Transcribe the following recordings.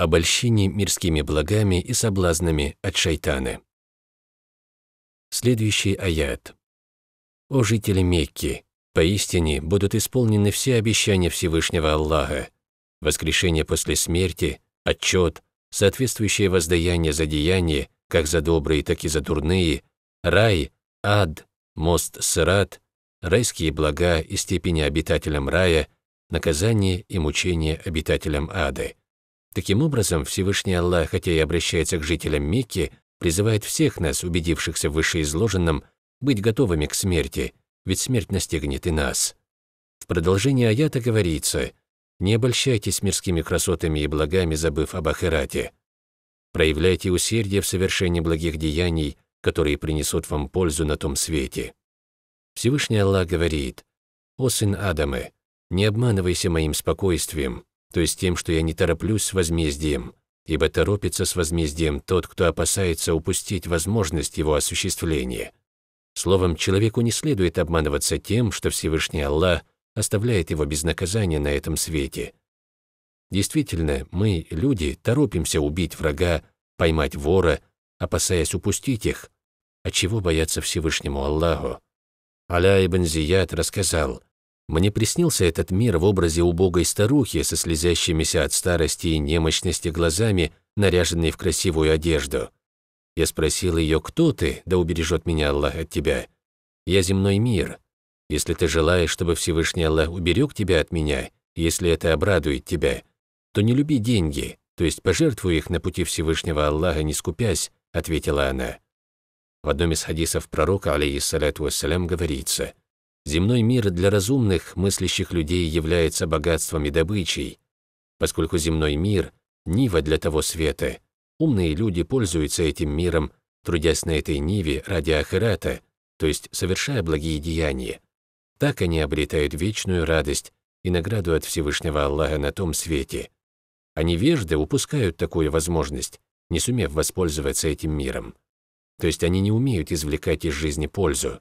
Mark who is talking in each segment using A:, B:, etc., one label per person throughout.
A: обольщении мирскими благами и соблазнами от шайтана. Следующий аят. «О жители Мекки, поистине будут исполнены все обещания Всевышнего Аллаха, воскрешение после смерти, отчет, соответствующее воздаяние за деяния, как за добрые, так и за дурные, рай, ад, мост Сырат, райские блага и степени обитателям рая, наказание и мучение обитателям ада. Таким образом, Всевышний Аллах, хотя и обращается к жителям Мекки, призывает всех нас, убедившихся в вышеизложенном, быть готовыми к смерти, ведь смерть настигнет и нас. В продолжении аята говорится «Не обольщайтесь мирскими красотами и благами, забыв об Ахирате. Проявляйте усердие в совершении благих деяний, которые принесут вам пользу на том свете». Всевышний Аллах говорит «О сын Адамы, не обманывайся моим спокойствием, то есть тем, что я не тороплюсь с возмездием, ибо торопится с возмездием тот, кто опасается упустить возможность его осуществления. Словом, человеку не следует обманываться тем, что Всевышний Аллах оставляет его без наказания на этом свете. Действительно, мы, люди, торопимся убить врага, поймать вора, опасаясь упустить их, от а чего бояться Всевышнему Аллаху. Аля ибн Зияд рассказал, мне приснился этот мир в образе убогой старухи со слезящимися от старости и немощности глазами, наряженной в красивую одежду. Я спросил ее, кто ты, да убережет меня Аллах от тебя. Я земной мир. Если ты желаешь, чтобы Всевышний Аллах уберег тебя от меня, если это обрадует тебя, то не люби деньги, то есть пожертвуй их на пути Всевышнего Аллаха, не скупясь, ответила она. В одном из хадисов пророка, алейхиссалату вассалям, говорится – Земной мир для разумных, мыслящих людей является богатством и добычей, поскольку земной мир — нива для того света. Умные люди пользуются этим миром, трудясь на этой ниве ради ахирата, то есть совершая благие деяния. Так они обретают вечную радость и награду от Всевышнего Аллаха на том свете. А невежды упускают такую возможность, не сумев воспользоваться этим миром. То есть они не умеют извлекать из жизни пользу.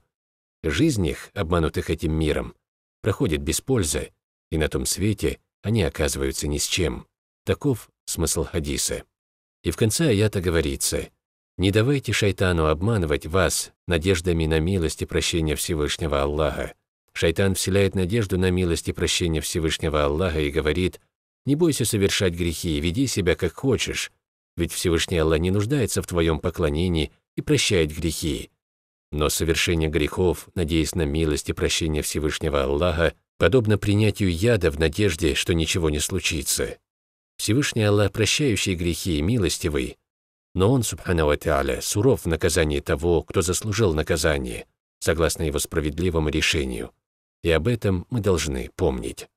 A: Жизнь их, обманутых этим миром, проходит без пользы, и на том свете они оказываются ни с чем. Таков смысл хадиса. И в конце аята говорится, «Не давайте шайтану обманывать вас надеждами на милость и прощение Всевышнего Аллаха. Шайтан вселяет надежду на милость и прощение Всевышнего Аллаха и говорит, «Не бойся совершать грехи и веди себя как хочешь, ведь Всевышний Аллах не нуждается в твоем поклонении и прощает грехи. Но совершение грехов, надеясь на милость и прощение Всевышнего Аллаха, подобно принятию яда в надежде, что ничего не случится. Всевышний Аллах, прощающий грехи и милостивый, но Он, Субхану Ата'аля, суров в наказании того, кто заслужил наказание, согласно его справедливому решению. И об этом мы должны помнить.